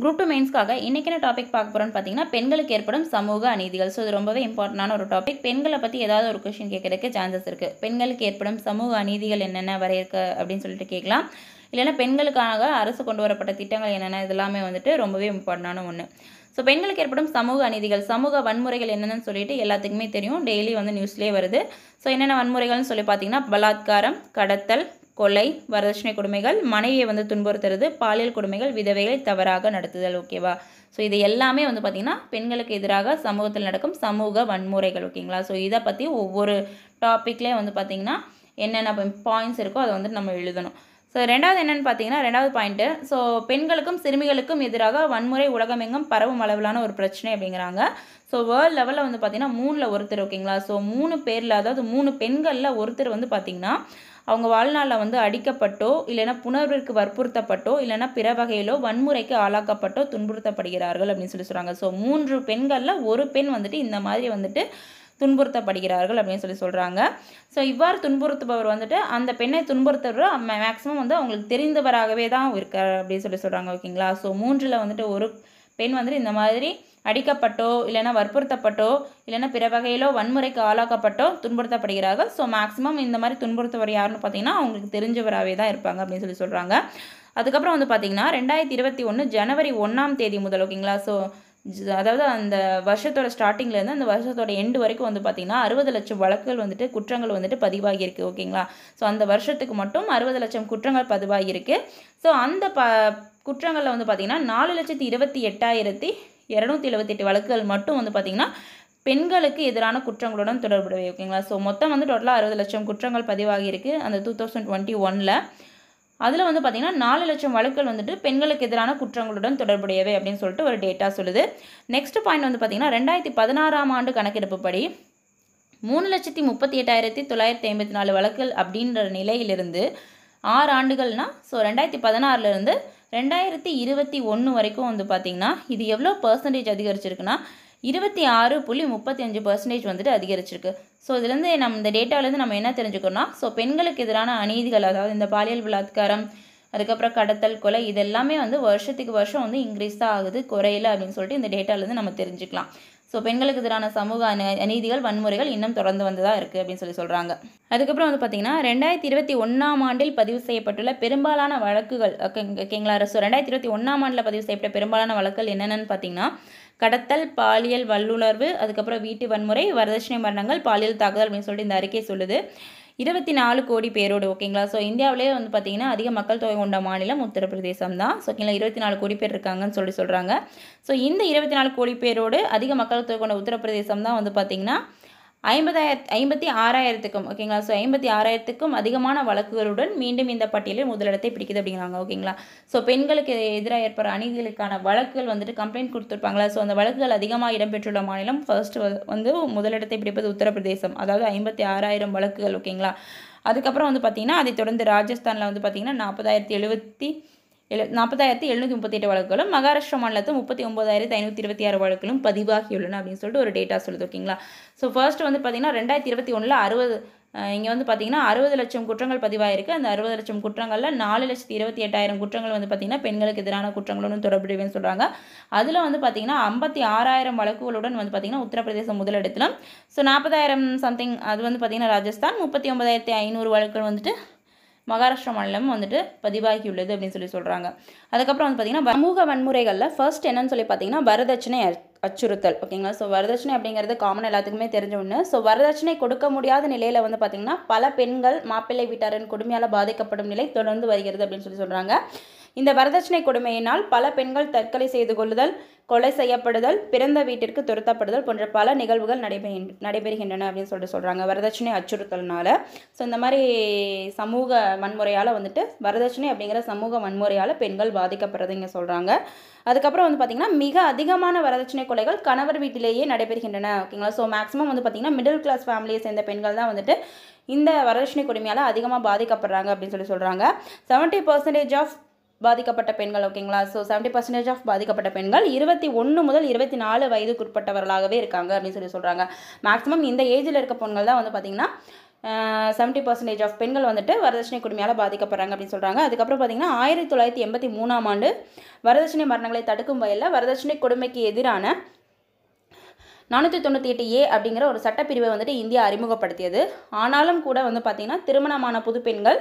group two மெயின்ஸ்க்காக இன்றைக்கி என்ன topic பார்க்க போகிறோம்னு பார்த்தீங்கன்னா பெண்களுக்கு ஏற்படும் சமூக அநீதிகள் ஸோ இது ரொம்பவே இம்பார்ட்டண்டான ஒரு டாபிக் பெண்களை பற்றி ஏதாவது ஒரு கொஷின் கேட்குறதுக்கு சான்சஸ் இருக்குது பெண்களுக்கு ஏற்படும் சமூக அநீதிகள் என்னென்ன வரையிருக்கு அப்படின்னு சொல்லிட்டு கேட்கலாம் இல்லைன்னா பெண்களுக்காக அரசு கொண்டு வரப்பட்ட திட்டங்கள் என்னென்ன இதெல்லாமே வந்துட்டு ரொம்பவே இம்பார்ட்டண்டான ஒன்று ஸோ பெண்களுக்கு ஏற்படும் சமூக அநீதிகள் சமூக வன்முறைகள் என்னென்னு சொல்லிட்டு எல்லாத்துக்குமே தெரியும் டெய்லி வந்து நியூஸ்லேயே வருது ஸோ என்னென்ன வன்முறைகள்னு சொல்லி பார்த்தீங்கன்னா பலாத்காரம் கடத்தல் கொலை வரதட்சணை கொடுமைகள் மனைவியை வந்து துன்புறுத்துறது பாலியல் கொடுமைகள் விதவைகளை தவறாக நடத்துதல் ஓகேவா ஸோ இது எல்லாமே வந்து பார்த்திங்கன்னா பெண்களுக்கு எதிராக சமூகத்தில் நடக்கும் சமூக வன்முறைகள் ஓகேங்களா ஸோ இதை பற்றி ஒவ்வொரு டாப்பிக்லேயே வந்து பார்த்திங்கன்னா என்னென்ன பாயிண்ட்ஸ் இருக்கோ அதை வந்து நம்ம எழுதணும் ஸோ ரெண்டாவது என்னென்னு பார்த்தீங்கன்னா ரெண்டாவது பாயிண்ட்டு ஸோ பெண்களுக்கும் சிறுமிகளுக்கும் எதிராக வன்முறை உலகமெங்கும் பரவும் அளவிலான ஒரு பிரச்சனை அப்படிங்கிறாங்க ஸோ வேர்ல்ட் லெவலில் வந்து பார்த்திங்கன்னா மூணில் ஒருத்தர் ஓகேங்களா ஸோ மூணு பேரில் அதாவது மூணு பெண்களில் ஒருத்தர் வந்து பார்த்திங்கன்னா அவங்க வாழ்நாளில் வந்து அடிக்கப்பட்டோ இல்லைன்னா புணர்விற்கு வற்புறுத்தப்பட்டோ இல்லைனா பிற வகையிலோ வன்முறைக்கு ஆளாக்கப்பட்டோ துன்புறுத்தப்படுகிறார்கள் அப்படின்னு சொல்லி சொல்கிறாங்க ஸோ மூன்று பெண்களில் ஒரு பெண் வந்துட்டு இந்த மாதிரி வந்துட்டு துன்புறுத்தப்படுகிறார்கள் அப்படின்னு சொல்லி சொல்கிறாங்க ஸோ இவ்வாறு துன்புறுத்துபவர் வந்துட்டு அந்த பெண்ணை துன்புறுத்துற மேக்ஸிமம் வந்து அவங்களுக்கு தெரிந்தவராகவே தான் இருக்கார் அப்படின்னு சொல்லி சொல்கிறாங்க ஓகேங்களா ஸோ மூன்றில் வந்துட்டு ஒரு பெண் வந்துட்டு இந்த மாதிரி அடிக்கப்பட்டோ இல்லைன்னா வற்புறுத்தப்பட்டோ இல்லைன்னா பிற வகையிலோ வன்முறைக்கு ஆளாக்கப்பட்டோ துன்புறுத்தப்படுகிறார்கள் ஸோ மேக்ஸிமம் இந்த மாதிரி துன்புறுத்தவர் யாருன்னு பார்த்தீங்கன்னா அவங்களுக்கு தெரிஞ்சவராகவே தான் இருப்பாங்க அப்படின்னு சொல்லி சொல்கிறாங்க அதுக்கப்புறம் வந்து பார்த்திங்கன்னா ரெண்டாயிரத்தி இருபத்தி ஒன்று ஜனவரி ஒன்றாம் தேதி முதல் ஓகேங்களா ஸோ அதாவது அந்த வருஷத்தோட ஸ்டார்டிங்லேருந்து அந்த வருஷத்தோட எண்டு வரைக்கும் வந்து பார்த்திங்கன்னா அறுபது லட்சம் வழக்குகள் வந்துட்டு குற்றங்கள் வந்துட்டு பதிவாகியிருக்கு ஓகேங்களா ஸோ அந்த வருஷத்துக்கு மட்டும் அறுபது லட்சம் குற்றங்கள் பதிவாகியிருக்கு ஸோ அந்த ப குற்றங்களில் வந்து பார்த்திங்கன்னா நாலு லட்சத்தி இருபத்தி எட்டாயிரத்தி இரநூத்தி எட்டு வழக்குகள் மட்டும் வந்து பார்த்திங்கன்னா பெண்களுக்கு எதிரான குற்றங்களுடன் தொடர்புடைய ஓகேங்களா ஸோ மொத்தம் வந்து டோட்டலாக அறுபது லட்சம் குற்றங்கள் பதிவாகியிருக்கு அந்த டூ தௌசண்ட் டுவெண்ட்டி ஒனில் அதில் வந்து பார்த்திங்கன்னா நாலு லட்சம் வழக்குகள் வந்துட்டு பெண்களுக்கு எதிரான குற்றங்களுடன் தொடர்புடையவை அப்படின்னு சொல்லிட்டு ஒரு டேட்டா சொல்லுது நெக்ஸ்ட் பாயிண்ட் வந்து பார்த்திங்கன்னா ரெண்டாயிரத்தி பதினாறாம் ஆண்டு கணக்கெடுப்புப்படி மூணு லட்சத்தி முப்பத்தி எட்டாயிரத்தி தொள்ளாயிரத்தி ஐம்பத்தி நாலு வழக்குகள் அப்படின்ற நிலையிலிருந்து ஆறு ஆண்டுகள்னால் ஸோ ரெண்டாயிரத்தி பதினாறுலேருந்து ரெண்டாயிரத்தி இருபத்தி ஒன்று வரைக்கும் வந்து பார்த்திங்கன்னா இது எவ்வளோ பர்சன்டேஜ் அதிகரிச்சிருக்குன்னா இருபத்தி ஆறு புள்ளி முப்பத்தி அஞ்சு பர்சன்டேஜ் வந்துட்டு அதிகரிச்சிருக்கு ஸோ இதுலேருந்து நம்ம இந்த டேட்டாவிலேருந்து நம்ம என்ன தெரிஞ்சுக்கணும்னா ஸோ பெண்களுக்கு எதிரான அநீதிகள் அதாவது இந்த பாலியல் பலாத்காரம் அதுக்கப்புறம் கடத்தல் கொலை இதெல்லாமே வந்து வருஷத்துக்கு வருஷம் வந்து இன்க்ரீஸ் தான் ஆகுது குறையில அப்படின்னு சொல்லிட்டு இந்த டேட்டாலேருந்து நம்ம தெரிஞ்சுக்கலாம் ஸோ பெண்களுக்கு எதிரான சமூக அநீதிகள் வன்முறைகள் இன்னும் தொடர்ந்து வந்து தான் இருக்குது அப்படின்னு சொல்லி சொல்கிறாங்க அதுக்கப்புறம் வந்து பார்த்திங்கன்னா ரெண்டாயிரத்தி இருபத்தி ஒன்றாம் ஆண்டில் பதிவு செய்யப்பட்டுள்ள பெரும்பாலான வழக்குகள் ஓகேங்களா ஸோ ரெண்டாயிரத்தி இருபத்தி ஒன்றாம் ஆண்டில் பதிவு செய்யப்பட்ட பெரும்பாலான வழக்குகள் என்னென்னு பார்த்திங்கன்னா கடத்தல் பாலியல் வல்லுணர்வு அதுக்கப்புறம் வீட்டு வன்முறை வரதட்சணை மரணங்கள் பாலியல் தாக்குதல் அப்படின்னு சொல்லிட்டு இந்த அறிக்கை சொல்லுது இருபத்தி நாலு கோடி பேரோடு ஓகேங்களா ஸோ இந்தியாவிலே வந்து பார்த்தீங்கன்னா அதிக மக்கள் தொகை கொண்ட மாநிலம் உத்தரப்பிரதேசம் தான் ஸோ ஓகேங்களா இருபத்தி நாலு கோடி பேர் இருக்காங்கன்னு சொல்லி சொல்கிறாங்க ஸோ இந்த இருபத்தி நாலு கோடி பேரோடு அதிக மக்கள் தொகை கொண்ட உத்தரப்பிரதேசம் தான் வந்து பார்த்தீங்கன்னா ஐம்பதாயிர ஐம்பத்தி ஆறாயிரத்துக்கும் ஓகேங்களா ஸோ ஐம்பத்தி ஆறாயிரத்துக்கும் அதிகமான வழக்குகளுடன் மீண்டும் இந்த பட்டியலில் முதலிடத்தை பிடிக்குது அப்படிங்கிறாங்க ஓகேங்களா ஸோ பெண்களுக்கு எதிராக ஏற்படுற அணிகளுக்கான வழக்குகள் வந்துட்டு கம்ப்ளைண்ட் கொடுத்துருப்பாங்களா ஸோ அந்த வழக்குகள் அதிகமாக இடம்பெற்றுள்ள மாநிலம் ஃபர்ஸ்ட் வந்து முதலிடத்தை பிடிப்பது உத்தரப்பிரதேசம் அதாவது ஐம்பத்தி ஆறாயிரம் வழக்குகள் ஓகேங்களா அதுக்கப்புறம் வந்து பார்த்திங்கன்னா அதை தொடர்ந்து ராஜஸ்தானில் வந்து பார்த்திங்கன்னா நாற்பதாயிரத்தி எழுபத்தி எழு நாற்பதாயிரத்தி எழுநூற்றி முப்பத்தெட்டு வழக்குகளும் மகாராஷ்டிரா மாநிலத்தில் முப்பத்தி ஒம்பதாயிரத்தி ஐநூற்றி இருபத்தி ஆறு வழக்குகளும் பதிவாகியுள்ளன அப்படின்னு சொல்லிட்டு ஒரு டேட்டா சொல்லுது ஓகேங்களா ஸோ ஃபர்ஸ்ட் வந்து பார்த்திங்கன்னா ரெண்டாயிரத்தி இருபத்தி ஒன்றில் அறுபது இங்கே வந்து பார்த்திங்கன்னா அறுபது லட்சம் குற்றங்கள் பதிவாயிருக்கு அந்த அறுபது லட்சம் குற்றங்களில் நாலு லட்சத்தி இருபத்தி எட்டாயிரம் குற்றங்கள் வந்து பார்த்திங்கன்னா பெண்களுக்கு எதிரான குற்றங்களுடன் தொடர்புடையன்னு சொல்கிறாங்க அதில் வந்து பார்த்திங்கன்னா ஐம்பத்தி ஆறாயிரம் வழக்குகளுடன் வந்து பார்த்திங்கன்னா உத்தரப்பிரதேசம் முதலிடத்திலும் ஸோ நாற்பதாயிரம் சம்திங் அது வந்து பார்த்திங்கன்னா ராஜஸ்தான் முப்பத்தி ஒன்பதாயிரத்தி ஐநூறு வழக்குகள் வந்துட்டு மகாராஷ்டிரா மாநிலம் வந்துட்டு பதிவாகியுள்ளது அப்படின்னு சொல்லி சொல்கிறாங்க அதுக்கப்புறம் வந்து பார்த்திங்கன்னா சமூக வன்முறைகளில் ஃபர்ஸ்ட் என்னன்னு சொல்லி பார்த்தீங்கன்னா வரதட்சணை அச்சுறுத்தல் ஓகேங்களா ஸோ வரதட்சணை அப்படிங்கிறது காமன் எல்லாத்துக்குமே தெரிஞ்ச ஒன்று ஸோ வரதட்சணை கொடுக்க முடியாத நிலையில் வந்து பார்த்திங்கன்னா பல பெண்கள் மாப்பிள்ளை வீட்டாரின் கொடுமையால் பாதிக்கப்படும் நிலை தொடர்ந்து வருகிறது அப்படின்னு சொல்லி சொல்கிறாங்க இந்த வரதட்சணை கொடுமையினால் பல பெண்கள் தற்கொலை செய்து கொள்ளுதல் கொலை செய்யப்படுதல் பிறந்த வீட்டிற்கு துரத்தப்படுதல் போன்ற பல நிகழ்வுகள் நடைபெற நடைபெறுகின்றன அப்படின்னு சொல்லிட்டு சொல்கிறாங்க வரதட்சணை அச்சுறுத்தல்னால ஸோ இந்த மாதிரி சமூக வன்முறையால் வந்துட்டு வரதட்சணை அப்படிங்கிற சமூக வன்முறையால் பெண்கள் பாதிக்கப்படுறதுங்க சொல்கிறாங்க அதுக்கப்புறம் வந்து பார்த்திங்கன்னா மிக அதிகமான வரதட்சணை கொலைகள் கணவர் வீட்டிலேயே நடைபெறுகின்றன ஓகேங்களா ஸோ மேக்ஸிமம் வந்து பார்த்திங்கன்னா மிடில் கிளாஸ் ஃபேமிலியை சேர்ந்த பெண்கள் தான் வந்துட்டு இந்த வரதட்சணை கொடுமையால் அதிகமாக பாதிக்கப்படுறாங்க அப்படின்னு சொல்லி சொல்கிறாங்க செவன்ட்டி பர்சன்டேஜ் ஆஃப் பாதிக்கப்பட்ட பெண்கள் ஓகேங்களா ஸோ செவன்டி பர்சன்டேஜ் ஆஃப் பாதிக்கப்பட்ட பெண்கள் இருபத்தி ஒன்று முதல் இருபத்தி நாலு வயதுக்கு உட்பட்டவர்களாகவே இருக்காங்க அப்படின்னு சொல்லி சொல்கிறாங்க மேக்ஸிமம் இந்த ஏஜில் இருக்க பெண்கள் தான் வந்து பார்த்திங்கன்னா செவன்ட்டி பர்சன்டேஜ் ஆஃப் பெண்கள் வந்துட்டு வரதட்சணை கொடுமையால் பாதிக்கப்படுறாங்க அப்படின்னு சொல்கிறாங்க அதுக்கப்புறம் பார்த்திங்கன்னா ஆயிரத்தி தொள்ளாயிரத்தி எண்பத்தி மூணாம் ஆண்டு வரதட்சணை மரணங்களை தடுக்கும் வகையில் வரதட்சணை கொடுமைக்கு எதிரான நானூற்றி தொண்ணூற்றி எட்டு ஏ அப்படிங்கிற ஒரு சட்டப்பிரிவை வந்துட்டு இந்தியா அறிமுகப்படுத்தியது ஆனாலும் கூட வந்து பார்த்திங்கன்னா திருமணமான புது பெண்கள்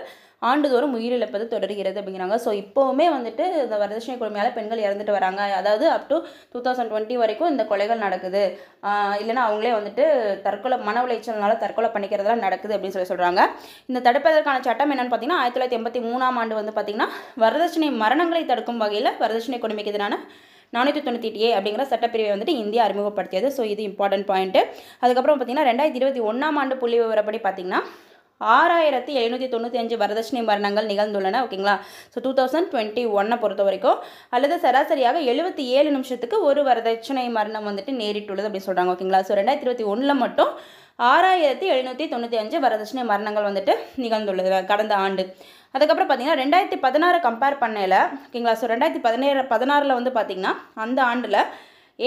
ஆண்டுதோறும் உயிரிழப்பது தொடர்கிறது அப்படிங்கிறாங்க ஸோ இப்போவுமே வந்துட்டு இந்த வரதட்சணை கொடுமையால் பெண்கள் இறந்துட்டு வராங்க அதாவது up to two thousand twenty வரைக்கும் இந்த கொலைகள் நடக்குது இல்லைனா அவங்களே வந்துட்டு தற்கொலை மன உளைச்சல்னால தற்கொலை பண்ணிக்கிறதெல்லாம் நடக்குது அப்படின்னு சொல்லி சொல்கிறாங்க இந்த தடுப்பதற்கான சட்டம் என்னென்னு பார்த்தீங்கன்னா ஆயிரத்தி தொள்ளாயிரத்தி எண்பத்தி மூணாம் ஆண்டு வந்து பார்த்திங்கன்னா வரதட்சணை மரணங்களை தடுக்கும் வகையில் வரதட்சணை கொடுமைக்கு எதிரான நானூற்றி தொண்ணூற்றி ஏ அப்படிங்கிற சட்டப்பிரிவை வந்துட்டு இந்தியா அறிமுகப்படுத்தியது ஸோ இது இம்பார்ட்டன்ட் பாயிண்ட்டு அதுக்கப்புறம் பார்த்திங்கன்னா ரெண்டாயிரத்தி இருபத்தி ஒன்றாம் ஆண்டு புள்ளி விவரப்படி பார்த்திங்கன்னா ஆறாயிரத்தி எழுநூற்றி தொண்ணூற்றி அஞ்சு வரதட்சணை மரணங்கள் நிகழ்ந்துள்ளன ஓகேங்களா ஸோ டூ தௌசண்ட் டுவெண்ட்டி ஒன்னை பொறுத்த வரைக்கும் அல்லது சராசரியாக எழுபத்தி ஏழு நிமிஷத்துக்கு ஒரு வரதட்சணை மரணம் வந்துட்டு நேரிட்டுள்ளது அப்படின்னு சொல்கிறாங்க ஓகேங்களா ஸோ ரெண்டாயிரத்தி இருபத்தி ஒன்றில் மட்டும் ஆறாயிரத்தி எழுநூற்றி தொண்ணூற்றி அஞ்சு வரதட்சணை மரணங்கள் வந்துட்டு நிகழ்ந்துள்ளது கடந்த ஆண்டு அதுக்கப்புறம் பார்த்தீங்கன்னா ரெண்டாயிரத்தி பதினாறு கம்பேர் பண்ணையில் ஓகேங்களா ஸோ ரெண்டாயிரத்தி பதினேழு பதினாறில் வந்து பார்த்திங்கன்னா அந்த ஆண்டில்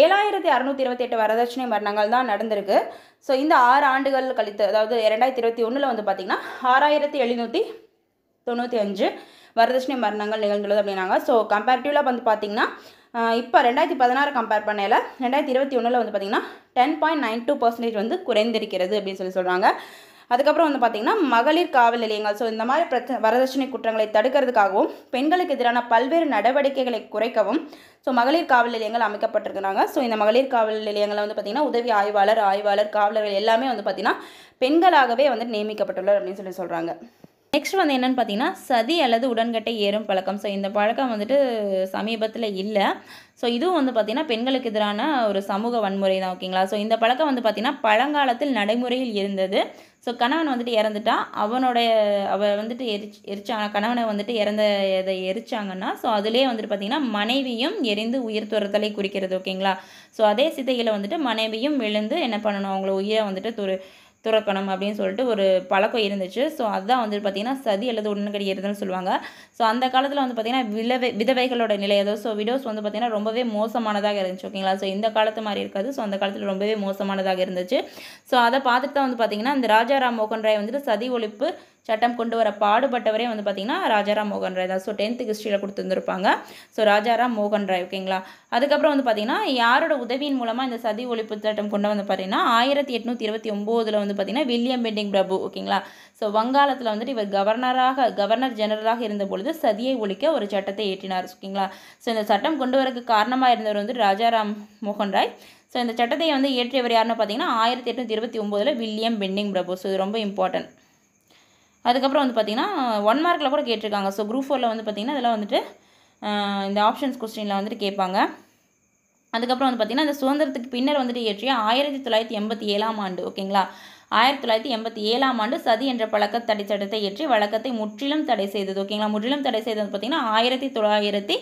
ஏழாயிரத்தி இருபத்தி எட்டு வரதட்சணை மரணங்கள் தான் நடந்திருக்கு ஸோ இந்த ஆறு ஆண்டுகள் கழித்து அதாவது இரண்டாயிரத்தி இருபத்தி ஒன்றில் வந்து பார்த்திங்கன்னா ஆறாயிரத்தி எழுநூற்றி தொண்ணூற்றி அஞ்சு வரதட்சணை மரணங்கள் நிகழ்ந்துள்ளது அப்படின்னாங்க ஸோ கம்பேரிட்டிவ்லாம் வந்து பார்த்திங்கன்னா இப்போ ரெண்டாயிரத்தி பதினாறு கம்பேர் பண்ணையில் ரெண்டாயிரத்தி இருபத்தி ஒன்றில் வந்து பார்த்திங்கன்னா ten point nine two percentage வந்து குறைந்திருக்கிறது அப்படின்னு சொல்லி சொல்கிறாங்க அதுக்கப்புறம் வந்து பார்த்திங்கன்னா மகளிர் காவல் நிலையங்கள் ஸோ இந்த மாதிரி பிரச்ச வரதட்சணை குற்றங்களை தடுக்கிறதுக்காகவும் பெண்களுக்கு எதிரான பல்வேறு நடவடிக்கைகளை குறைக்கவும் ஸோ மகளிர் காவல் நிலையங்கள் அமைக்கப்பட்டிருக்கிறாங்க ஸோ இந்த மகளிர் காவல் நிலையங்களில் வந்து பார்த்திங்கன்னா உதவி ஆய்வாளர் ஆய்வாளர் காவலர்கள் எல்லாமே வந்து பார்த்திங்கன்னா பெண்களாகவே வந்து நியமிக்கப்பட்டுள்ளார் அப்படின்னு சொல்லி சொல்கிறாங்க நெக்ஸ்ட் வந்து என்னென்னு பார்த்தீங்கன்னா சதி அல்லது உடன்கட்டை ஏறும் பழக்கம் ஸோ இந்த பழக்கம் வந்துட்டு சமீபத்தில் இல்லை ஸோ இதுவும் வந்து பார்த்திங்கன்னா பெண்களுக்கு எதிரான ஒரு சமூக வன்முறை தான் ஓகேங்களா ஸோ இந்த பழக்கம் வந்து பார்த்திங்கன்னா பழங்காலத்தில் நடைமுறையில் இருந்தது ஸோ கணவன் வந்துட்டு இறந்துட்டான் அவனுடைய அவள் வந்துட்டு எரிச்சு எரிச்சாங்க கணவனை வந்துட்டு இறந்த இதை எரிச்சாங்கன்னா ஸோ அதுலேயே வந்துட்டு பார்த்திங்கன்னா மனைவியும் எரிந்து உயிர் துரத்தலை குறிக்கிறது ஓகேங்களா ஸோ அதே சிதையில் வந்துட்டு மனைவியும் விழுந்து என்ன பண்ணணும் அவங்கள உயிரை வந்துட்டு துரு துறக்கணும் அப்படின்னு சொல்லிட்டு ஒரு பழக்கம் இருந்துச்சு ஸோ அதுதான் வந்து பார்த்தீங்கன்னா சதி அல்லது உடனடி எருதுன்னு சொல்லுவாங்க ஸோ அந்த காலத்தில் வந்து பார்த்தீங்கன்னா விலவை விதவைகளோட நிலை ஏதோ ஸோ விடோஸ் வந்து பார்த்தீங்கன்னா ரொம்பவே மோசமானதாக இருந்துச்சு ஓகேங்களா ஸோ இந்த காலத்து மாதிரி இருக்காது ஸோ அந்த காலத்தில் ரொம்பவே மோசமானதாக இருந்துச்சு ஸோ அதை பார்த்துட்டு தான் வந்து பார்த்தீங்கன்னா இந்த ராஜா ராம் மோகன் ராய் வந்துட்டு சதி ஒழிப்பு சட்டம் கொண்டு வர பாடுபட்டவரே வந்து பார்த்திங்கன்னா ராஜாராம் மோகன் ராய் தான் ஸோ டென்த்து ஹிஸ்ட்ரியில் கொடுத்துருந்துருப்பாங்க ஸோ ராஜாராம் மோகன் ராய் ஓகேங்களா அதுக்கப்புறம் வந்து பார்த்திங்கன்னா யாரோட உதவியின் மூலமாக இந்த சதி ஒழிப்பு சட்டம் கொண்டு வந்து பார்த்திங்கன்னா ஆயிரத்தி எட்நூற்றி இருபத்தி ஒம்போதில் வந்து பார்த்திங்கன்னா வில்லியம் பெண்டிங் பிரபு ஓகேங்களா ஸோ வங்காளத்தில் வந்துட்டு இவர் கவர்னராக கவர்னர் ஜெனரலாக இருந்த பொழுது சதியை ஒழிக்க ஒரு சட்டத்தை ஏற்றினார் ஓகேங்களா ஸோ இந்த சட்டம் கொண்டு வரக்கு காரணமாக இருந்தவர் வந்து ராஜாராம் மோகன் ராய் ஸோ இந்த சட்டத்தை வந்து ஏற்றியவர் யாருன்னு பார்த்தீங்கன்னா ஆயிரத்தி எட்நூற்றி இருபத்தி ஒம்போதில் வில்லியம் பெண்டிங் பிரபு ஸோ இது ரொம்ப இம்பார்ட்டன்ட் அதுக்கப்புறம் வந்து பார்த்திங்கன்னா ஒன் மார்க்கில் கூட கேட்டிருக்காங்க ஸோ குரூப் ஃபோரில் வந்து பார்த்திங்கன்னா இதெல்லாம் வந்துட்டு இந்த ஆப்ஷன்ஸ் கொஸ்டினில் வந்துட்டு கேட்பாங்க அதுக்கப்புறம் வந்து பார்த்திங்கன்னா இந்த சுதந்திரத்துக்கு பின்னர் வந்துட்டு இயற்றிய ஆயிரத்தி தொள்ளாயிரத்தி எண்பத்தி ஏழாம் ஆண்டு ஓகேங்களா ஆயிரத்தி தொள்ளாயிரத்தி எண்பத்தி ஏழாம் ஆண்டு சதி என்ற பழக்க தடைச்சட்டத்தை ஏற்றி இயற்றி வழக்கத்தை முற்றிலும் தடை செய்தது ஓகேங்களா முற்றிலும் தடை செய்தது பார்த்திங்கன்னா ஆயிரத்தி தொள்ளாயிரத்தி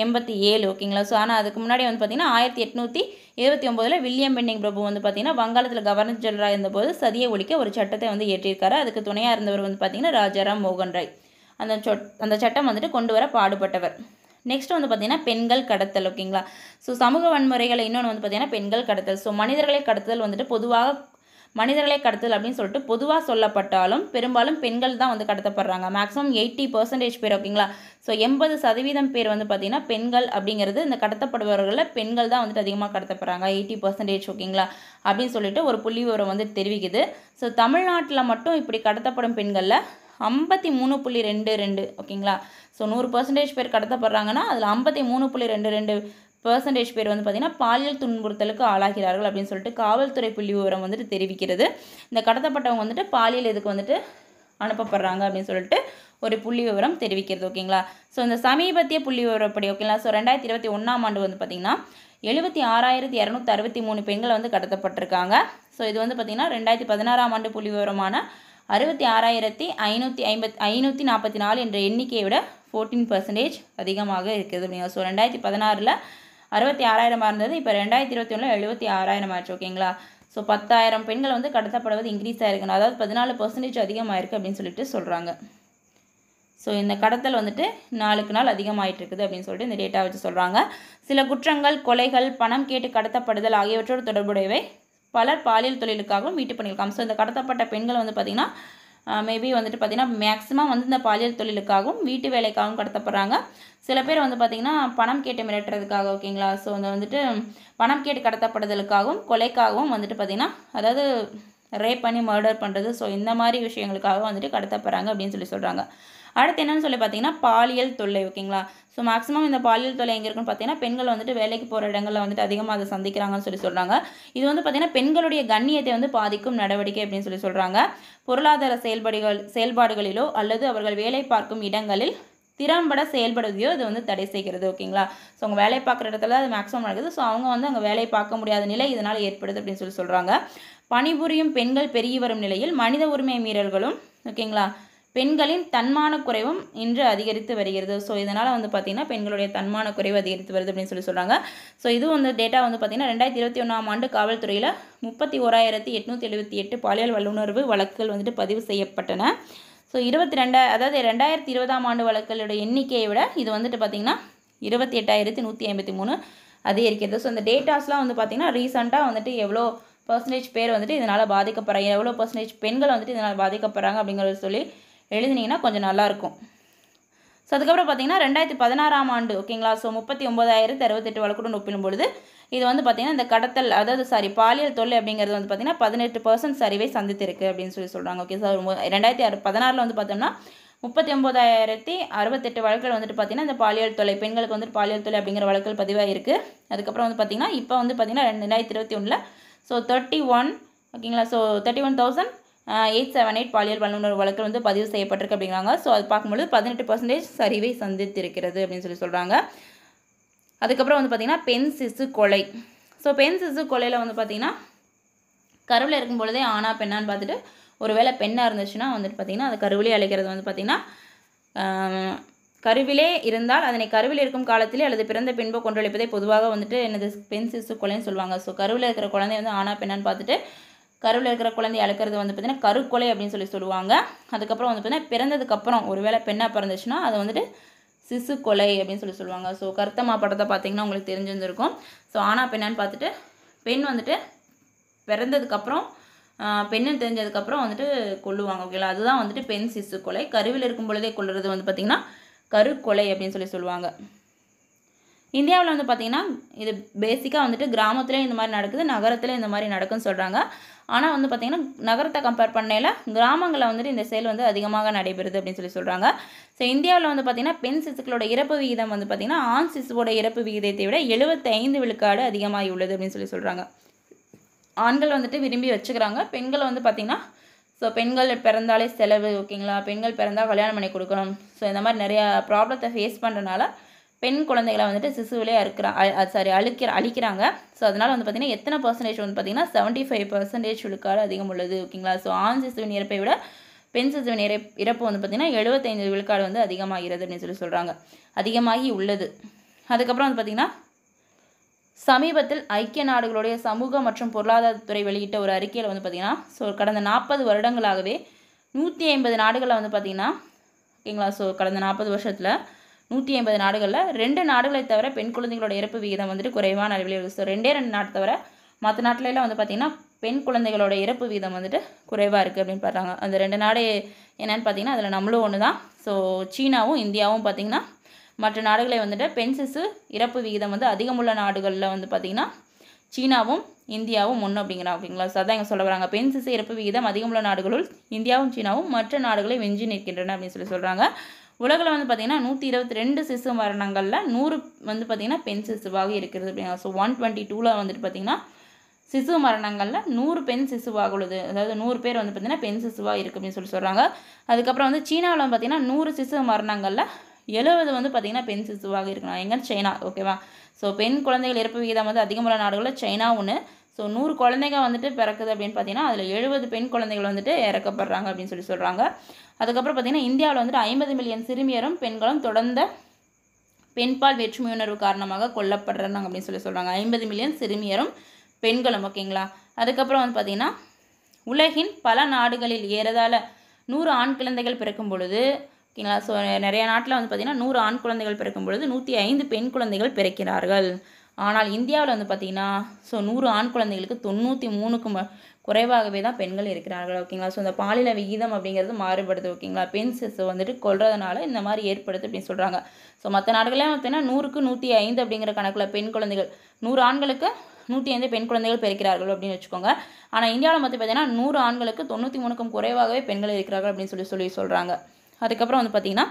எண்பத்தி ஏழு ஓகேங்களா ஸோ ஆனால் அதுக்கு முன்னாடி வந்து பார்த்தீங்கன்னா ஆயிரத்தி எட்நூற்றி இருபத்தி ஒம்போதில் வில்லியம் பெண்டிங் பிரபு வந்து பார்த்திங்கன்னா வங்காளத்தில் கவர்னர் ஜெனரலாக இருந்தபோது சதியை ஒழிக்க ஒரு சட்டத்தை வந்து ஏற்றியிருக்காரு அதுக்கு துணையாக இருந்தவர் வந்து பார்த்திங்கன்னா ராஜாராம் மோகன் ராய் அந்த அந்த சட்டம் வந்துட்டு கொண்டு வர பாடுபட்டவர் நெக்ஸ்ட் வந்து பார்த்தீங்கன்னா பெண்கள் கடத்தல் ஓகேங்களா ஸோ சமூக வன்முறைகளை இன்னொன்று வந்து பார்த்தீங்கன்னா பெண்கள் கடத்தல் ஸோ மனிதர்களை கடத்தல் வந்துட்டு பொதுவாக மனிதர்களை கடத்தல் அப்படின்னு சொல்லிட்டு பொதுவாக சொல்லப்பட்டாலும் பெரும்பாலும் பெண்கள் தான் வந்து கடத்தப்படுறாங்க மேக்ஸிமம் எயிட்டி பர்சன்டேஜ் பேர் ஓகேங்களா ஸோ எண்பது சதவீதம் பேர் வந்து பார்த்தீங்கன்னா பெண்கள் அப்படிங்கிறது இந்த கடத்தப்படுபவர்களில் பெண்கள் தான் வந்துட்டு அதிகமாக கடத்தப்படுறாங்க எயிட்டி பர்சன்டேஜ் ஓகேங்களா அப்படின்னு சொல்லிட்டு ஒரு புள்ளி விவரம் வந்து தெரிவிக்குது ஸோ தமிழ்நாட்டில் மட்டும் இப்படி கடத்தப்படும் பெண்களில் ஐம்பத்தி மூணு புள்ளி ரெண்டு ரெண்டு ஓகேங்களா ஸோ நூறு பர்சன்டேஜ் பேர் கடத்தப்படுறாங்கன்னா அதில் ஐம்பத்தி மூணு புள்ளி ரெண்டு ரெண்டு பர்சன்டேஜ் பேர் வந்து பார்த்திங்கன்னா பாலியல் துன்புறுத்தலுக்கு ஆளாகிறார்கள் அப்படின்னு சொல்லிட்டு காவல்துறை புள்ளி விவரம் வந்துட்டு தெரிவிக்கிறது இந்த கடத்தப்பட்டவங்க வந்துட்டு பாலியல் இதுக்கு வந்துட்டு அனுப்பப்படுறாங்க அப்படின்னு சொல்லிட்டு ஒரு புள்ளி விவரம் தெரிவிக்கிறது ஓகேங்களா ஸோ இந்த சமீபத்திய புள்ளி விவரப்படி ஓகேங்களா ஸோ ரெண்டாயிரத்தி இருபத்தி ஒன்றாம் ஆண்டு வந்து பார்த்திங்கன்னா எழுபத்தி ஆறாயிரத்தி இரநூத்தி அறுபத்தி மூணு பெண்கள் வந்து கடத்தப்பட்டிருக்காங்க ஸோ இது வந்து பார்த்திங்கன்னா ரெண்டாயிரத்தி பதினாறாம் ஆண்டு புள்ளி விவரமான அறுபத்தி ஆறாயிரத்தி ஐநூற்றி ஐம்பத் ஐநூற்றி நாற்பத்தி நாலு என்ற எண்ணிக்கையை விட ஃபோர்டீன் பர்சன்டேஜ் அதிகமாக இருக்குது அப்படிங்களா ஸோ ரெண்டாயிரத்தி பதினாறில் அறுபத்தி ஆறாயிரமாக இருந்தது இப்போ ரெண்டாயிரத்தி இருபத்தி ஒன்றில் எழுபத்தி ஆறாயிரம் ஆச்சு ஓகேங்களா ஸோ பத்தாயிரம் பெண்கள் வந்து கடத்தப்படுவது இன்க்ரீஸ் ஆகிருக்கணும் அதாவது பதினாலு பர்சன்டேஜ் அதிகமாக இருக்குது அப்படின்னு சொல்லிட்டு சொல்கிறாங்க ஸோ இந்த கடத்தல் வந்துட்டு நாளுக்கு நாள் அதிகமாகிட்டு இருக்குது அப்படின்னு சொல்லிட்டு இந்த டேட்டா வச்சு சொல்கிறாங்க சில குற்றங்கள் கொலைகள் பணம் கேட்டு கடத்தப்படுதல் ஆகியவற்றோடு தொடர்புடையவை பலர் பாலியல் தொழிலுக்காகவும் மீட்டு பண்ணியிருக்காங்க ஸோ இந்த கடத்தப்பட்ட பெண்கள் வந்து பார்த்திங்கன்னா மேபி வந்துட்டு பார்த்தீங்கன்னா மேக்ஸிமம் வந்து இந்த பாலியல் தொழிலுக்காகவும் வீட்டு வேலைக்காகவும் கடத்தப்படுறாங்க சில பேர் வந்து பார்த்திங்கன்னா பணம் கேட்டு மிரட்டுறதுக்காக ஓகேங்களா ஸோ அந்த வந்துட்டு பணம் கேட்டு கடத்தப்படுதலுக்காகவும் கொலைக்காகவும் வந்துட்டு பார்த்தீங்கன்னா அதாவது ரேப் பண்ணி மர்டர் பண்ணுறது ஸோ இந்த மாதிரி விஷயங்களுக்காக வந்துட்டு கடத்தப்படுறாங்க அப்படின்னு சொல்லி சொல்கிறாங்க அடுத்து என்னென்னு சொல்லி பார்த்தீங்கன்னா பாலியல் தொல்லை ஓகேங்களா ஸோ மேக்ஸிமம் இந்த பாலியல் தொலை எங்கே இருக்குன்னு பார்த்தீங்கன்னா பெண்கள் வந்துட்டு வேலைக்கு போகிற இடங்களில் வந்துட்டு அதிகமாக அதை சந்திக்கிறாங்கன்னு சொல்லி சொல்கிறாங்க இது வந்து பார்த்தீங்கன்னா பெண்களுடைய கண்ணியத்தை வந்து பாதிக்கும் நடவடிக்கை அப்படின்னு சொல்லி சொல்கிறாங்க பொருளாதார செயல்பாடுகள் செயல்பாடுகளிலோ அல்லது அவர்கள் வேலை பார்க்கும் இடங்களில் திறம்பட செயல்படுவதையோ இது வந்து தடை செய்கிறது ஓகேங்களா ஸோ அவங்க வேலை பார்க்குற இடத்துல அது மேக்ஸிமம் நடக்குது ஸோ அவங்க வந்து அங்கே வேலை பார்க்க முடியாத நிலை இதனால் ஏற்படுது அப்படின்னு சொல்லி சொல்கிறாங்க பணிபுரியும் பெண்கள் பெருகி வரும் நிலையில் மனித உரிமை மீறல்களும் ஓகேங்களா பெண்களின் தன்மான குறைவும் இன்று அதிகரித்து வருகிறது ஸோ இதனால் வந்து பார்த்திங்கன்னா பெண்களுடைய தன்மான குறைவு அதிகரித்து வருது அப்படின்னு சொல்லி சொல்கிறாங்க ஸோ இதுவும் வந்து டேட்டா வந்து பார்த்திங்கன்னா ரெண்டாயிரத்தி இருபத்தி ஒன்றாம் ஆண்டு காவல்துறையில் முப்பத்தி ஓராயிரத்தி எட்நூற்றி எழுபத்தி எட்டு பாலியல் வல்லுணர்வு வழக்குகள் வந்துட்டு பதிவு செய்யப்பட்டன ஸோ இருபத்தி ரெண்டா அதாவது ரெண்டாயிரத்தி இருபதாம் ஆண்டு வழக்குகளுடைய எண்ணிக்கையை விட இது வந்துட்டு பார்த்திங்கன்னா இருபத்தி எட்டாயிரத்தி நூற்றி ஐம்பத்தி மூணு அதிகரிக்கிறது ஸோ இந்த டேட்டாஸ்லாம் வந்து பார்த்திங்கன்னா ரீசெண்டாக வந்துட்டு எவ்வளோ பர்சன்டேஜ் பேர் வந்துட்டு இதனால் பாதிக்கப்படுறாங்க எவ்வளோ பர்சன்டேஜ் பெண்கள் வந்துட்டு இதனால் பாதிக்கப்படுறாங்க அப்படிங்கிறத சொல்லி எழுதினீங்கன்னா கொஞ்சம் நல்லாயிருக்கும் ஸோ அதுக்கப்புறம் பார்த்தீங்கன்னா ரெண்டாயிரத்தி பதினாறாம் ஆண்டு ஓகேங்களா ஸோ முப்பத்தி ஒம்பதாயிரத்து அறுபத்தெட்டு வழக்குடன் ஒப்பிடும்பொழுது இது வந்து பார்த்திங்கன்னா இந்த கடத்தல் அதாவது சாரி பாலியல் தொல்லை அப்படிங்கிறது வந்து பார்த்திங்கன்னா பதினெட்டு பர்சன்ட் சரிவை சந்தித்திருக்கு அப்படின்னு சொல்லி சொல்கிறாங்க ஓகே சார் ரெண்டாயிரத்தி அறு பதினாறில் வந்து பார்த்தோம்னா முப்பத்தி ஒம்பதாயிரத்தி அறுபத்தெட்டு வழக்கில் வந்துட்டு பார்த்திங்கன்னா இந்த பாலியல் தொலை பெண்களுக்கு வந்துட்டு பாலியல் தொலை அப்படிங்கிற வழக்கில் பதிவாக இருக்குது அதுக்கப்புறம் வந்து பார்த்திங்கன்னா இப்போ வந்து பார்த்திங்கன்னா ரெண்டாயிரத்தி இருபத்தி ஒன்றில் ஸோ தேர்ட்டி ஒன் ஓகேங்களா so thirty one thousand eight seven eight பாலியல் வல்லுநர் வழக்கில் வந்து பதிவு செய்யப்பட்டிருக்கு அப்படிங்கிறாங்க ஸோ அது பார்க்கும்போது பதினெட்டு பர்சன்டேஜ் சரிவை சந்தித்திருக்கிறது அப்படின்னு சொல்லி சொல்கிறாங்க அதுக்கப்புறம் வந்து பார்த்திங்கன்னா பெண் சிசு கொலை ஸோ பெண் சிசு கொலையில் வந்து பார்த்திங்கன்னா கருவில் இருக்கும் பொழுதே ஆனா பெண்ணான்னு பார்த்துட்டு ஒரு வேளை பெண்ணாக இருந்துச்சுன்னா வந்துட்டு பார்த்திங்கன்னா அது கருவிலே அழைக்கிறது வந்து பார்த்திங்கன்னா கருவிலே இருந்தால் அதனை கருவில் இருக்கும் காலத்திலே அல்லது பிறந்த பின்போ கொண்டளிப்பதே பொதுவாக வந்துட்டு எனது பெண் சிசு கொலைன்னு சொல்லுவாங்க ஸோ கருவில் இருக்கிற குழந்தை வந்து ஆனா பெண்ணான்னு பார்த்துட்டு கருவில் இருக்கிற குழந்தை அழுக்கிறது வந்து பார்த்தீங்கன்னா கருக்கொலை அப்படின்னு சொல்லி சொல்லுவாங்க அதுக்கப்புறம் வந்து பார்த்தீங்கன்னா பிறந்ததுக்கப்புறம் ஒருவேளை பெண்ணாக பிறந்துச்சுன்னா அதை வந்துட்டு சிசு கொலை அப்படின்னு சொல்லி சொல்லுவாங்க ஸோ கருத்தமா படத்தை பார்த்திங்கன்னா உங்களுக்கு தெரிஞ்சிருந்திருக்கும் ஸோ ஆனால் பெண்ணான்னு பார்த்துட்டு பெண் வந்துட்டு பிறந்ததுக்கப்புறம் பெண்ணுன்னு தெரிஞ்சதுக்கப்புறம் வந்துட்டு கொள்ளுவாங்க ஓகேங்களா அதுதான் வந்துட்டு பெண் சிசு கொலை கருவில் இருக்கும் பொழுதே கொள்ளுறது வந்து பார்த்திங்கன்னா கருக்கொலை அப்படின்னு சொல்லி சொல்லுவாங்க இந்தியாவில் வந்து பார்த்திங்கன்னா இது பேசிக்காக வந்துட்டு கிராமத்துலேயும் இந்த மாதிரி நடக்குது நகரத்தில் இந்த மாதிரி நடக்குன்னு சொல்கிறாங்க ஆனால் வந்து பார்த்திங்கன்னா நகரத்தை கம்பேர் பண்ணையில் கிராமங்களில் வந்துட்டு இந்த செயல் வந்து அதிகமாக நடைபெறுது அப்படின்னு சொல்லி சொல்கிறாங்க ஸோ இந்தியாவில் வந்து பார்த்திங்கன்னா பெண் சிசுக்களோட இறப்பு விகிதம் வந்து பார்த்திங்கன்னா ஆண் சிசுவோட இறப்பு விகிதத்தை விட எழுபத்தைந்து விழுக்காடு அதிகமாகி உள்ளது அப்படின்னு சொல்லி சொல்கிறாங்க ஆண்கள் வந்துட்டு விரும்பி வச்சுக்கிறாங்க பெண்களை வந்து பார்த்திங்கன்னா ஸோ பெண்கள் பிறந்தாலே செலவு ஓகேங்களா பெண்கள் பிறந்தால் கல்யாணம் பண்ணி கொடுக்கணும் ஸோ இந்த மாதிரி நிறையா ப்ராப்ளத்தை ஃபேஸ் பண்ணுறனால பெண் குழந்தைகளை வந்துட்டு சிசுவிலே அறுக்கிறா சாரி அழுக்கிற அழிக்கிறாங்க ஸோ அதனால் வந்து பார்த்திங்கன்னா எத்தனை பர்சன்டேஜ் வந்து பார்த்திங்கன்னா செவன்ட்டி ஃபைவ் பர்சன்டேஜ் விழுக்காடு அதிகம் உள்ளது ஓகேங்களா ஸோ ஆண் சிசுவின் இறப்பை விட பெண் சிசுவின் இறை இறப்பு வந்து பார்த்திங்கன்னா எழுபத்தைந்து விழுக்காடு வந்து அதிகமாகிறது அப்படின்னு சொல்லி சொல்கிறாங்க அதிகமாகி உள்ளது அதுக்கப்புறம் வந்து பார்த்திங்கன்னா சமீபத்தில் ஐக்கிய நாடுகளுடைய சமூக மற்றும் பொருளாதாரத்துறை வெளியிட்ட ஒரு அறிக்கையில் வந்து பார்த்திங்கன்னா ஸோ கடந்த நாற்பது வருடங்களாகவே நூற்றி ஐம்பது நாடுகளில் வந்து பார்த்திங்கன்னா ஓகேங்களா ஸோ கடந்த நாற்பது வருஷத்தில் நூற்றி ஐம்பது நாடுகளில் ரெண்டு நாடுகளை தவிர பெண் குழந்தைகளோட இறப்பு விகிதம் வந்துட்டு குறைவான அளவில் இருக்குது ஸோ ரெண்டே ரெண்டு நாடு தவிர மற்ற நாட்டிலலாம் வந்து பார்த்திங்கன்னா பெண் குழந்தைகளோட இறப்பு விகிதம் வந்துட்டு குறைவாக இருக்குது அப்படின்னு பார்த்தாங்க அந்த ரெண்டு நாடு என்னென்னு பார்த்திங்கன்னா அதில் நம்மளும் ஒன்று தான் ஸோ சீனாவும் இந்தியாவும் பார்த்திங்கன்னா மற்ற நாடுகளை வந்துட்டு பெண் சிசு இறப்பு விகிதம் வந்து அதிகமுள்ள நாடுகளில் வந்து பார்த்திங்கன்னா சீனாவும் இந்தியாவும் ஒன்று அப்படிங்கிறா அப்படிங்களா ஸோ அதான் இங்கே சொல்ல வராங்க பெண் சிசு இறப்பு விகிதம் அதிகமுள்ள நாடுகளுள் இந்தியாவும் சீனாவும் மற்ற நாடுகளை வெஞ்சி நிற்கின்றன அப்படின்னு சொல்லி சொல்கிறாங்க உலகில் வந்து பார்த்திங்கன்னா நூற்றி இருபத்தி ரெண்டு சிசு மரணங்களில் நூறு வந்து பார்த்திங்கன்னா பெண் சிசுவாக இருக்கிறது அப்படிங்க ஸோ ஒன் டுவெண்ட்டி டூவில் வந்துட்டு பார்த்திங்கன்னா சிசு மரணங்களில் நூறு பெண் சிசுவாக உள்ளது அதாவது நூறு பேர் வந்து பார்த்திங்கன்னா பெண் சிசுவாக இருக்குது அப்படின்னு சொல்லி சொல்கிறாங்க அதுக்கப்புறம் வந்து சீனாவில் பார்த்திங்கன்னா நூறு சிசு மரணங்களில் எழுபது வந்து பார்த்திங்கன்னா பெண் சிசுவாக இருக்கணும் எங்கே சைனா ஓகேவா ஸோ பெண் குழந்தைகள் இறப்பு விகிதம் வந்து அதிகமுள்ள நாடுகளில் சைனா ஒன்று ஸோ நூறு குழந்தைங்க வந்துட்டு பிறக்குது அப்படின்னு பார்த்தீங்கன்னா அதில் எழுபது பெண் குழந்தைகள் வந்துட்டு இறக்கப்படுறாங்க அப்படின்னு சொல்லி சொல்கிறாங்க அதுக்கப்புறம் பார்த்திங்கன்னா இந்தியாவில் வந்துட்டு ஐம்பது மில்லியன் சிறுமியரும் பெண்களும் தொடர்ந்த பெண்பால் வேற்றுமை உணர்வு காரணமாக கொல்லப்படுறாங்க அப்படின்னு சொல்லி சொல்கிறாங்க ஐம்பது மில்லியன் சிறுமியரும் பெண்களும் ஓகேங்களா அதுக்கப்புறம் வந்து பார்த்திங்கன்னா உலகின் பல நாடுகளில் ஏறதால நூறு ஆண் குழந்தைகள் பிறக்கும் பொழுது ஓகேங்களா ஸோ நிறைய நாட்டில் வந்து பார்த்திங்கன்னா நூறு ஆண் குழந்தைகள் பிறக்கும் பொழுது நூற்றி ஐந்து பெண் குழந்தைகள் பிறக்கிறார்கள் ஆனால் இந்தியாவில் வந்து பார்த்திங்கன்னா ஸோ நூறு ஆண் குழந்தைகளுக்கு தொண்ணூற்றி மூணுக்கு ம குறைவாகவே தான் பெண்கள் இருக்கிறார்கள் ஓகேங்களா ஸோ இந்த பாலின விகிதம் அப்படிங்கிறது மாறுபடுது ஓகேங்களா பெண் சிசு வந்துட்டு கொள்றதுனால இந்த மாதிரி ஏற்படுது அப்படின்னு சொல்கிறாங்க ஸோ மற்ற நாடுகளெலாம் பார்த்தீங்கன்னா நூறுக்கு நூற்றி ஐந்து அப்படிங்கிற கணக்கில் பெண் குழந்தைகள் நூறு ஆண்களுக்கு நூற்றி ஐந்து பெண் குழந்தைகள் பிறக்கிறார்கள் அப்படின்னு வச்சுக்கோங்க ஆனால் இந்தியாவில் மொத்தம் பார்த்தீங்கன்னா நூறு ஆண்களுக்கு தொண்ணூற்றி மூணுக்கும் குறைவாகவே பெண்கள் இருக்கிறார்கள் அப்படின்னு சொல்லி சொல்லி சொல்கிறாங்க அதுக்கப்புறம் வந்து பார்த்தீங்கன்னா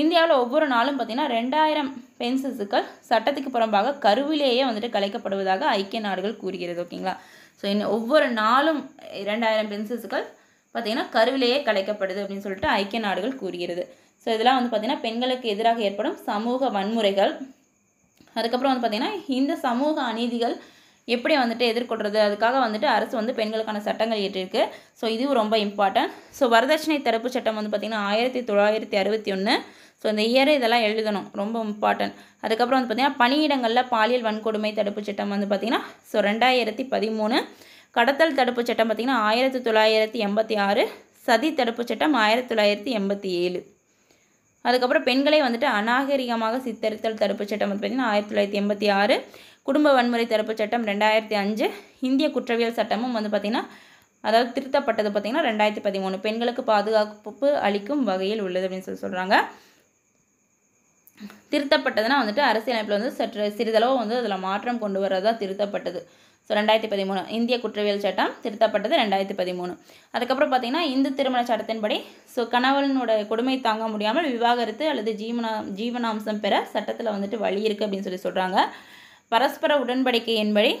இந்தியாவில் ஒவ்வொரு நாளும் பார்த்தீங்கன்னா ரெண்டாயிரம் பென்சஸுக்கள் சட்டத்துக்கு புறம்பாக கருவிலேயே வந்துட்டு கலைக்கப்படுவதாக ஐக்கிய நாடுகள் கூறுகிறது ஓகேங்களா ஸோ இன்னும் ஒவ்வொரு நாளும் இரண்டாயிரம் பென்சஸுக்கள் பார்த்திங்கன்னா கருவிலேயே கலைக்கப்படுது அப்படின்னு சொல்லிட்டு ஐக்கிய நாடுகள் கூறுகிறது ஸோ இதெல்லாம் வந்து பார்த்திங்கன்னா பெண்களுக்கு எதிராக ஏற்படும் சமூக வன்முறைகள் அதுக்கப்புறம் வந்து பார்த்திங்கன்னா இந்த சமூக அநீதிகள் எப்படி வந்துட்டு எதிர்கொள்கிறது அதுக்காக வந்துட்டு அரசு வந்து பெண்களுக்கான சட்டங்கள் ஏற்றிருக்கு ஸோ இதுவும் ரொம்ப இம்பார்ட்டன்ட் ஸோ வரதட்சணை தடுப்பு சட்டம் வந்து பார்த்திங்கன்னா ஆயிரத்தி தொள்ளாயிரத்தி அறுபத்தி ஒன்று ஸோ இந்த இயர் இதெல்லாம் எழுதணும் ரொம்ப இம்பார்ட்டன்ட் அதுக்கப்புறம் வந்து பார்த்திங்கன்னா பணியிடங்களில் பாலியல் வன்கொடுமை தடுப்பு சட்டம் வந்து பார்த்திங்கன்னா ஸோ ரெண்டாயிரத்தி பதிமூணு கடத்தல் தடுப்பு சட்டம் பார்த்திங்கன்னா ஆயிரத்தி தொள்ளாயிரத்தி எண்பத்தி ஆறு சதி தடுப்பு சட்டம் ஆயிரத்தி தொள்ளாயிரத்தி எண்பத்தி ஏழு அதுக்கப்புறம் பெண்களை வந்துட்டு அநாகரிகமாக சித்தரித்தல் தடுப்பு சட்டம் வந்து பார்த்திங்கன்னா ஆயிரத்தி தொள்ளாயிரத்தி எண்பத்தி ஆறு குடும்ப வன்முறை தடுப்பு சட்டம் ரெண்டாயிரத்தி அஞ்சு இந்திய குற்றவியல் சட்டமும் வந்து பார்த்திங்கன்னா அதாவது திருத்தப்பட்டது பார்த்திங்கன்னா ரெண்டாயிரத்தி பதிமூணு பெண்களுக்கு பாதுகாப்பு அளிக்கும் வகையில் உள்ளது அப்படின்னு சொல்லி சொல்கிறாங்க திருத்தப்பட்டதுன்னா வந்துட்டு அரசியலமைப்பில் வந்து சற்று சிறிதளவு வந்து அதில் மாற்றம் கொண்டு வர்றதா திருத்தப்பட்டது ஸோ ரெண்டாயிரத்தி பதிமூணு இந்திய குற்றவியல் சட்டம் திருத்தப்பட்டது ரெண்டாயிரத்தி பதிமூணு அதுக்கப்புறம் பார்த்திங்கன்னா இந்து திருமண சட்டத்தின்படி ஸோ கணவனோட கொடுமை தாங்க முடியாமல் விவாகரத்து அல்லது ஜீவனா ஜீவனாம்சம் பெற சட்டத்தில் வந்துட்டு வழி இருக்குது அப்படின்னு சொல்லி சொல்கிறாங்க பரஸ்பர உடன்படிக்கை என்படி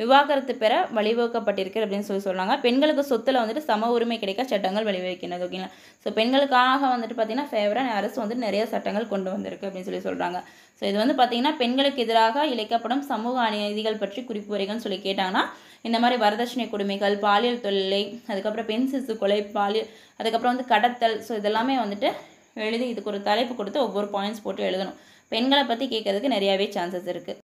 விவாகரத்து பெற வழிவகுக்கப்பட்டிருக்கு அப்படின்னு சொல்லி சொல்கிறாங்க பெண்களுக்கு சொத்தில் வந்துட்டு சம உரிமை கிடைக்க சட்டங்கள் வழிவகுக்கின்றது ஓகேங்களா ஸோ பெண்களுக்காக வந்துட்டு பார்த்திங்கன்னா ஃபேவரான அரசு வந்துட்டு நிறைய சட்டங்கள் கொண்டு வந்திருக்கு அப்படின்னு சொல்லி சொல்கிறாங்க ஸோ இது வந்து பார்த்திங்கன்னா பெண்களுக்கு எதிராக இழைக்கப்படும் சமூக அநீதிகள் பற்றி குறிப்பு வரைகள்னு சொல்லி கேட்டாங்கன்னா இந்த மாதிரி வரதட்சணை கொடுமைகள் பாலியல் தொல்லை அதுக்கப்புறம் பெண் சிசு கொலை பாலியல் அதுக்கப்புறம் வந்து கடத்தல் ஸோ இதெல்லாமே வந்துட்டு எழுதி இதுக்கு ஒரு தலைப்பு கொடுத்து ஒவ்வொரு பாயிண்ட்ஸ் போட்டு எழுதணும் பெண்களை பற்றி கேட்கறதுக்கு நிறையாவே சான்சஸ் இருக்குது